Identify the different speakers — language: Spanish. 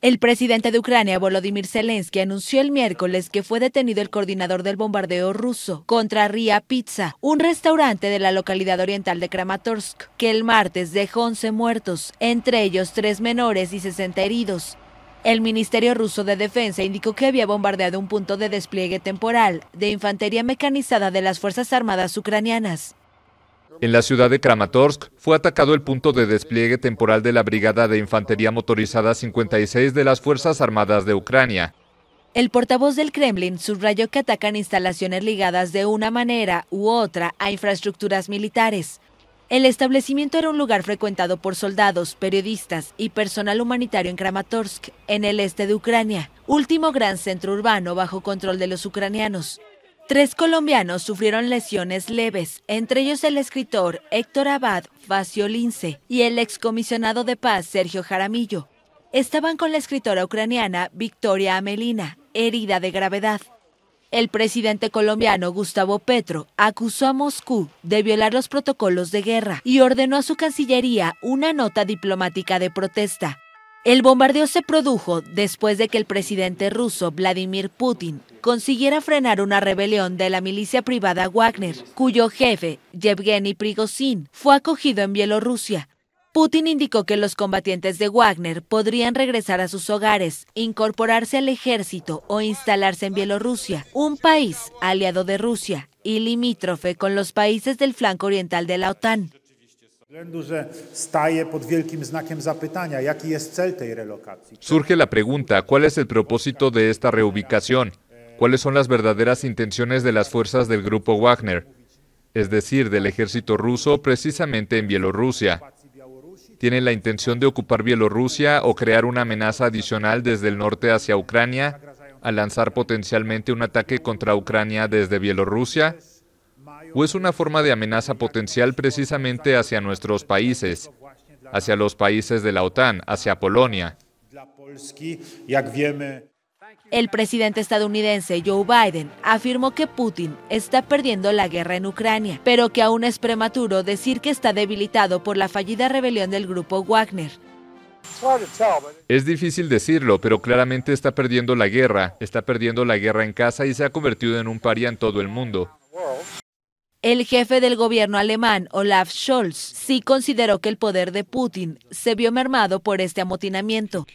Speaker 1: El presidente de Ucrania, Volodymyr Zelensky, anunció el miércoles que fue detenido el coordinador del bombardeo ruso contra Ria Pizza, un restaurante de la localidad oriental de Kramatorsk, que el martes dejó 11 muertos, entre ellos tres menores y 60 heridos. El Ministerio ruso de Defensa indicó que había bombardeado un punto de despliegue temporal de infantería mecanizada de las Fuerzas Armadas ucranianas.
Speaker 2: En la ciudad de Kramatorsk fue atacado el punto de despliegue temporal de la Brigada de Infantería Motorizada 56 de las Fuerzas Armadas de Ucrania.
Speaker 1: El portavoz del Kremlin subrayó que atacan instalaciones ligadas de una manera u otra a infraestructuras militares. El establecimiento era un lugar frecuentado por soldados, periodistas y personal humanitario en Kramatorsk, en el este de Ucrania, último gran centro urbano bajo control de los ucranianos. Tres colombianos sufrieron lesiones leves, entre ellos el escritor Héctor Abad Facio Lince y el excomisionado de paz Sergio Jaramillo. Estaban con la escritora ucraniana Victoria Amelina, herida de gravedad. El presidente colombiano Gustavo Petro acusó a Moscú de violar los protocolos de guerra y ordenó a su Cancillería una nota diplomática de protesta. El bombardeo se produjo después de que el presidente ruso Vladimir Putin consiguiera frenar una rebelión de la milicia privada Wagner, cuyo jefe, Yevgeny Prigozhin, fue acogido en Bielorrusia. Putin indicó que los combatientes de Wagner podrían regresar a sus hogares, incorporarse al ejército o instalarse en Bielorrusia, un país aliado de Rusia y limítrofe con los países del flanco oriental de la OTAN.
Speaker 2: Surge la pregunta, ¿cuál es el propósito de esta reubicación? cuáles son las verdaderas intenciones de las fuerzas del grupo Wagner, es decir, del ejército ruso precisamente en Bielorrusia. ¿Tienen la intención de ocupar Bielorrusia o crear una amenaza adicional desde el norte hacia Ucrania a lanzar potencialmente un ataque contra Ucrania desde Bielorrusia? ¿O es una forma de amenaza potencial precisamente hacia nuestros países, hacia los países de la OTAN, hacia Polonia?
Speaker 1: El presidente estadounidense Joe Biden afirmó que Putin está perdiendo la guerra en Ucrania, pero que aún es prematuro decir que está debilitado por la fallida rebelión del grupo Wagner.
Speaker 2: Es difícil decirlo, pero claramente está perdiendo la guerra, está perdiendo la guerra en casa y se ha convertido en un paria en todo el mundo.
Speaker 1: El jefe del gobierno alemán, Olaf Scholz, sí consideró que el poder de Putin se vio mermado por este amotinamiento.